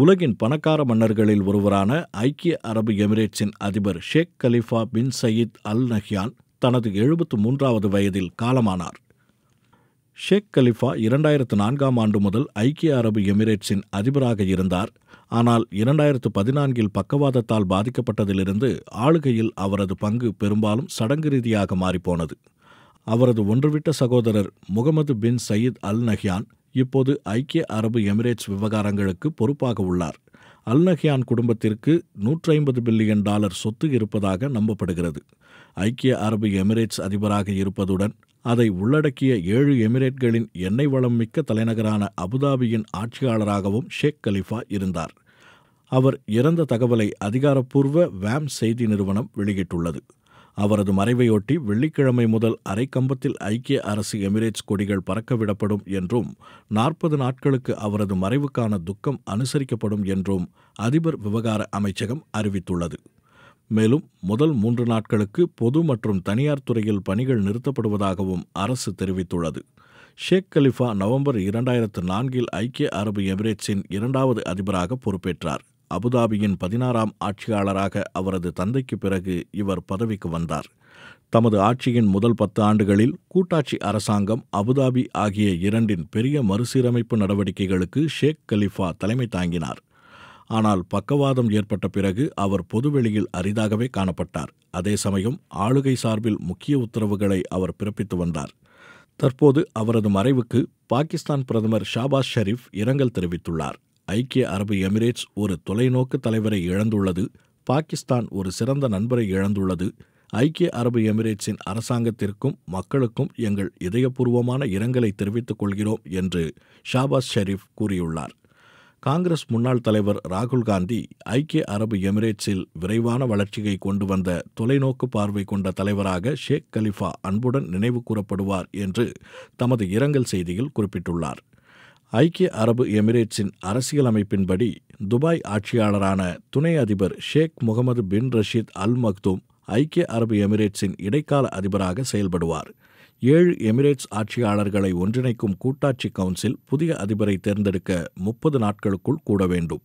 உலகின் பணக்கார மன்னர்களில் ஒருவரான ஐக்கிய அரபு எமிரேட்ஸின் அதிபர் Sheikh Khalifa bin Zayed Al Nahyan தனது எழுபத்து மூன்றாவது வயதில் காலமானார் ஷேக் கலிஃபா இரண்டாயிரத்து நான்காம் ஆண்டு முதல் ஐக்கிய அரபு எமிரேட்ஸின் அதிபராக இருந்தார் ஆனால் இரண்டாயிரத்து பதினான்கில் பக்கவாதத்தால் பாதிக்கப்பட்டதிலிருந்து ஆளுகையில் அவரது பங்கு பெரும்பாலும் சடங்கு ரீதியாக மாறிப்போனது அவரது ஒன்றுவிட்ட சகோதரர் Mohammed bin Zayed Al Nahyan இப்போது ஐக்கிய அரபு எமிரேட்ஸ் விவகாரங்களுக்கு பொறுப்பாக உள்ளார் அல் நஹ்யான் குடும்பத்திற்கு நூற்றி ஐம்பது பில்லியன் டாலர் சொத்து இருப்பதாக நம்பப்படுகிறது ஐக்கிய அரபு எமிரேட்ஸ் அதிபராக இருப்பதுடன் அதை உள்ளடக்கிய ஏழு எமிரேட்களின் எண்ணெய் வளம் மிக்க தலைநகரான அபுதாபியின் ஆட்சியாளராகவும் ஷேக் கலிஃபா இருந்தார் அவர் இறந்த தகவலை அதிகாரப்பூர்வ வேம் செய்தி நிறுவனம் வெளியிட்டுள்ளது அவரது மறைவையொட்டி வெள்ளிக்கிழமை முதல் அரைக்கம்பத்தில் ஐக்கிய அரசு எமிரேட்ஸ் கொடிகள் பறக்கவிடப்படும் என்றும் நாற்பது நாட்களுக்கு அவரது மறைவுக்கான துக்கம் அனுசரிக்கப்படும் என்றும் அதிபர் விவகார அமைச்சகம் அறிவித்துள்ளது மேலும் முதல் மூன்று நாட்களுக்கு பொது மற்றும் தனியார் துறையில் பணிகள் நிறுத்தப்படுவதாகவும் அரசு தெரிவித்துள்ளது ஷேக் கலிஃபா நவம்பர் இரண்டாயிரத்து நான்கில் ஐக்கிய அரபு எமிரேட்ஸின் இரண்டாவது அதிபராக பொறுப்பேற்றார் அபுதாபியின் பதினாறாம் ஆட்சியாளராக அவரது தந்தைக்கு பிறகு இவர் பதவிக்கு வந்தார் தமது ஆட்சியின் முதல் பத்து ஆண்டுகளில் கூட்டாட்சி அரசாங்கம் அபுதாபி ஆகிய இரண்டின் பெரிய மறுசீரமைப்பு நடவடிக்கைகளுக்கு ஷேக் கலிஃபா தலைமை தாங்கினார் ஆனால் பக்கவாதம் ஏற்பட்ட பிறகு அவர் பொதுவெளியில் அரிதாகவே காணப்பட்டார் அதே சமயம் ஆளுகை சார்பில் முக்கிய உத்தரவுகளை அவர் பிறப்பித்து வந்தார் தற்போது அவரது மறைவுக்கு பாகிஸ்தான் பிரதமர் ஷாபாஸ் ஷெரீப் இரங்கல் தெரிவித்துள்ளார் ஐக்கிய அரபு எமிரேட்ஸ் ஒரு தொலைநோக்கு தலைவரை இழந்துள்ளது பாகிஸ்தான் ஒரு சிறந்த நண்பரை இழந்துள்ளது ஐக்கிய அரபு எமிரேட்ஸின் அரசாங்கத்திற்கும் மக்களுக்கும் எங்கள் இதயபூர்வமான இரங்கலை தெரிவித்துக் கொள்கிறோம் என்று ஷாபாஸ் ஷெரீப் கூறியுள்ளார் காங்கிரஸ் முன்னாள் தலைவர் ராகுல் காந்தி ஐக்கிய அரபு எமிரேட்ஸில் விரைவான வளர்ச்சியை கொண்டு வந்த தொலைநோக்கு பார்வை கொண்ட தலைவராக ஷேக் கலிஃபா அன்புடன் நினைவு கூறப்படுவார் என்று தமது இரங்கல் செய்தியில் குறிப்பிட்டுள்ளார் ஐக்கிய அரபு எமிரேட்ஸின் அரசியலமைப்பின்படி துபாய் ஆட்சியாளரான துணை அதிபர் ஷேக் முகமது பின் ரஷீத் அல் மக்தூம் ஐக்கிய அரபு எமிரேட்ஸின் இடைக்கால அதிபராக செயல்படுவார் ஏழு எமிரேட்ஸ் ஆட்சியாளர்களை ஒன்றிணைக்கும் கூட்டாட்சி கவுன்சில் புதிய அதிபரை தேர்ந்தெடுக்க முப்பது நாட்களுக்குள் கூட வேண்டும்